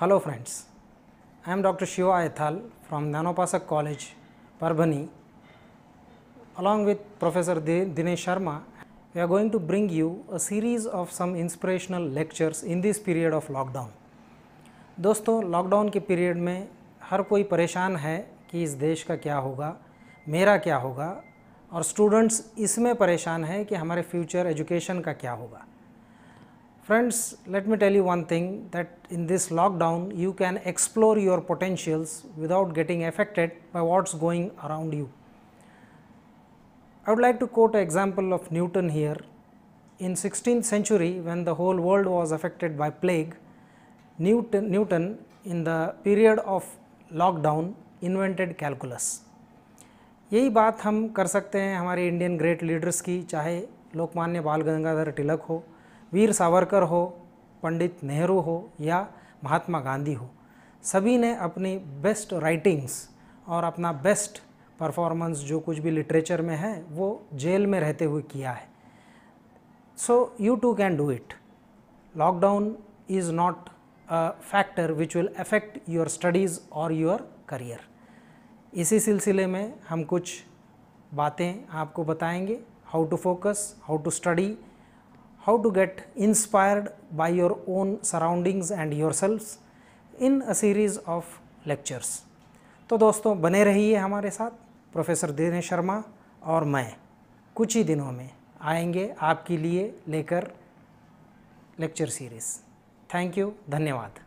Hello friends I am doctor Shiva Aithal from नानोपासक college Parbhani along with professor Dinesh Sharma we are going to bring you a series of some inspirational lectures in this period of lockdown दोस्तों lockdown के period में हर कोई परेशान है कि इस देश का क्या होगा मेरा क्या होगा और स्टूडेंट्स इसमें परेशान है कि हमारे फ्यूचर एजुकेशन का क्या होगा Friends, let me tell you one thing that in this lockdown, you can explore your potentials without getting affected by what's going around you. I would like to quote an example of Newton here. In 16th century, when the whole world was affected by plague, Newton, Newton in the period of lockdown, invented calculus. यही बात हम कर सकते हैं हमारे Indian great leaders की चाहे लोकमान्य बाल गंगाधर तिलक हो वीर सावरकर हो पंडित नेहरू हो या महात्मा गांधी हो सभी ने अपनी बेस्ट राइटिंग्स और अपना बेस्ट परफॉर्मेंस जो कुछ भी लिटरेचर में है वो जेल में रहते हुए किया है so you too can do it lockdown is not a factor which will affect your studies और योर करियर इसी सिलसिले में हम कुछ बातें आपको बताएंगे how to focus how to study how to get inspired by your own surroundings and yourselves in a series of lectures. तो दोस्तों बने रहिए हमारे साथ प्रोफेसर दिनेश शर्मा और मैं कुछ ही दिनों में आएंगे आपके लिए लेकर लेक्चर सीरीज़ थैंक यू धन्यवाद